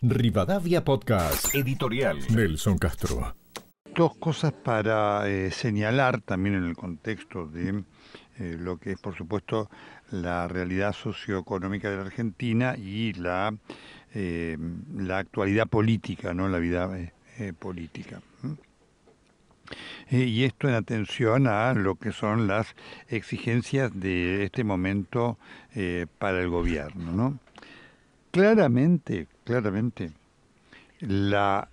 Rivadavia Podcast. Editorial. Nelson Castro. Dos cosas para eh, señalar también en el contexto de eh, lo que es, por supuesto, la realidad socioeconómica de la Argentina y la, eh, la actualidad política, ¿no? la vida política. ¿Mm? y esto en atención a lo que son las exigencias de este momento para el gobierno. ¿no? claramente, claramente, la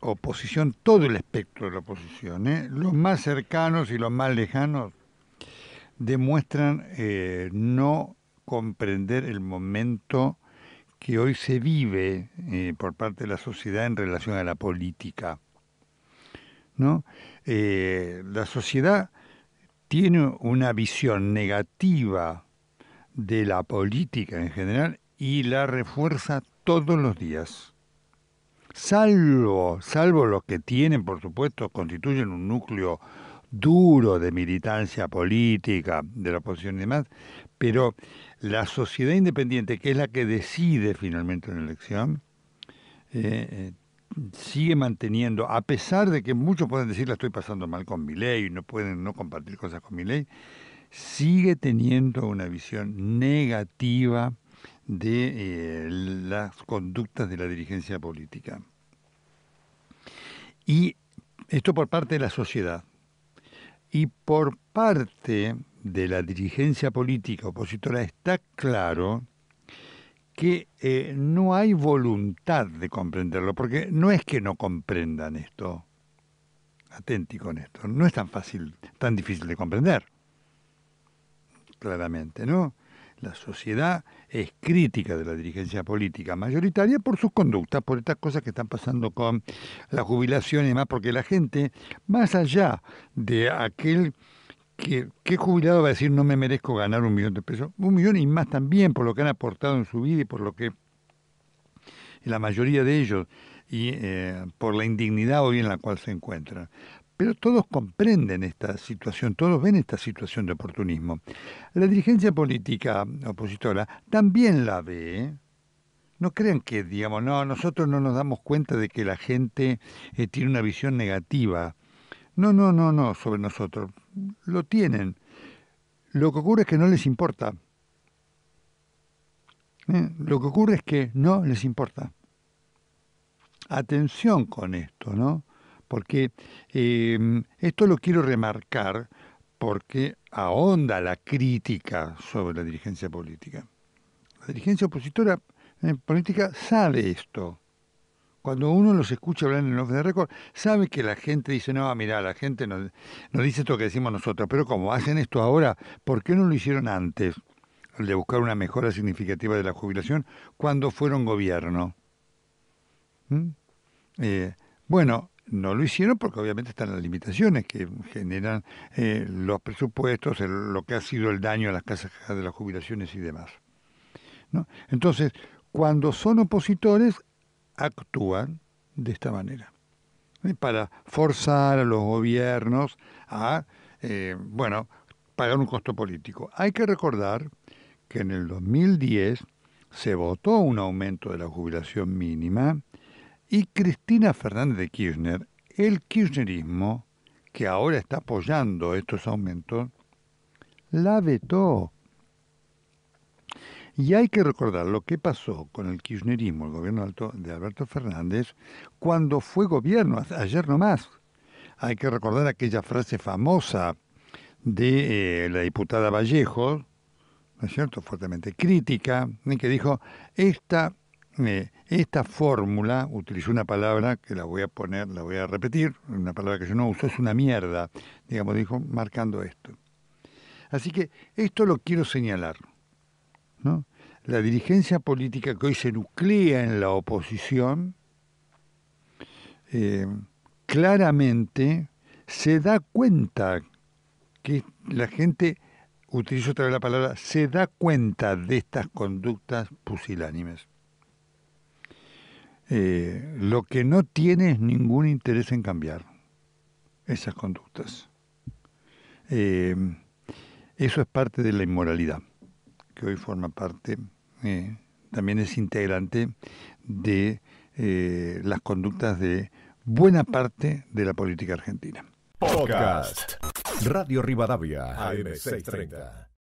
oposición, todo el espectro de la oposición, ¿eh? los más cercanos y los más lejanos, demuestran eh, no comprender el momento que hoy se vive eh, por parte de la sociedad en relación a la política. ¿no? la sociedad tiene una visión negativa de la política en general y la refuerza todos los días. Salvo, salvo los que tienen, por supuesto, constituyen un núcleo duro de militancia política, de la oposición y demás, pero la sociedad independiente, que es la que decide finalmente una elección, eh, eh, sigue manteniendo, a pesar de que muchos pueden decir la estoy pasando mal con mi ley, no pueden no compartir cosas con mi ley, sigue teniendo una visión negativa de eh, las conductas de la dirigencia política. Y esto por parte de la sociedad. Y por parte de la dirigencia política opositora está claro que eh, no hay voluntad de comprenderlo, porque no es que no comprendan esto, aténtico con esto, no es tan fácil, tan difícil de comprender, claramente, ¿no? La sociedad es crítica de la dirigencia política, mayoritaria por sus conductas, por estas cosas que están pasando con la jubilación y demás, porque la gente, más allá de aquel que, jubilado va a decir no me merezco ganar un millón de pesos? Un millón y más también por lo que han aportado en su vida y por lo que la mayoría de ellos y eh, por la indignidad hoy en la cual se encuentran pero todos comprenden esta situación, todos ven esta situación de oportunismo. La dirigencia política opositora también la ve. ¿eh? No crean que, digamos, no, nosotros no nos damos cuenta de que la gente eh, tiene una visión negativa. No, no, no, no, sobre nosotros. Lo tienen. Lo que ocurre es que no les importa. ¿Eh? Lo que ocurre es que no les importa. Atención con esto, ¿no? porque em, esto lo quiero remarcar porque ahonda la crítica sobre la dirigencia política. La dirigencia opositora en eh, política sabe esto. Cuando uno los escucha hablar en el off de récord, sabe que la gente dice, no, mira, la gente nos, dice esto que decimos nosotros, pero como hacen esto ahora, ¿por qué no lo hicieron antes? Al de buscar una mejora significativa de la jubilación cuando fueron gobierno. ¿Mm? Eh, bueno, no lo hicieron porque obviamente están las limitaciones que generan eh, los presupuestos, lo que ha sido el daño a las casas de las jubilaciones y demás. Entonces, cuando son opositores, actúan de esta manera, ¿eh? para forzar a los gobiernos a, eh, bueno, pagar un costo político. Hay que recordar que en el 2010 se votó un aumento de la jubilación mínima, y Cristina Fernández de Kirchner, el kirchnerismo, que ahora está apoyando estos aumentos, la vetó. Y hay que recordar lo que pasó con el kirchnerismo, el gobierno alto de Alberto Fernández, cuando fue gobierno, ayer nomás. Hay que recordar aquella frase famosa de eh, la diputada Vallejo, ¿no es cierto?, fuertemente crítica, en que dijo, esta esta fórmula, utilizó una palabra que la voy a poner, la voy a repetir, una palabra que yo no uso, es una mierda, digamos, dijo, marcando esto. Así que esto lo quiero señalar. La dirigencia política que hoy se nuclea en la oposición, eh, claramente se da cuenta que la gente, utilizo otra vez la palabra, se da cuenta de estas conductas pusilánimes. Eh, lo que no tiene es ningún interés en cambiar esas conductas. Eh, eso es parte de la inmoralidad, que hoy forma parte, eh, también es integrante de las conductas de buena parte de la política argentina. Podcast. Radio Rivadavia, 630